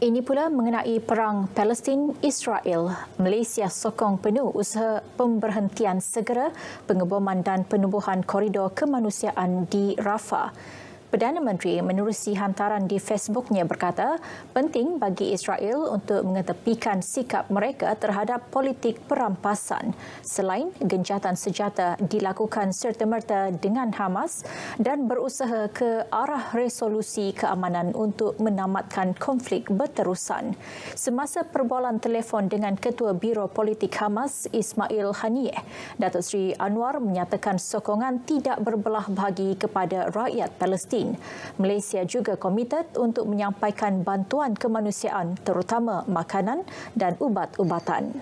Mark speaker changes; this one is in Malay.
Speaker 1: Ini pula mengenai perang Palestin-Israel. Malaysia sokong penuh usaha pemberhentian segera pengeboman dan penubuhan koridor kemanusiaan di Rafah. Perdana Menteri menerusi hantaran di Facebooknya berkata penting bagi Israel untuk mengetepikan sikap mereka terhadap politik perampasan. Selain genjatan senjata dilakukan serta-merta dengan Hamas dan berusaha ke arah resolusi keamanan untuk menamatkan konflik berterusan. Semasa perbualan telefon dengan Ketua Biro Politik Hamas Ismail Haniyeh, Datuk Sri Anwar menyatakan sokongan tidak berbelah bagi kepada rakyat Palestin lain. Malaysia juga komited untuk menyampaikan bantuan kemanusiaan terutama makanan dan ubat-ubatan.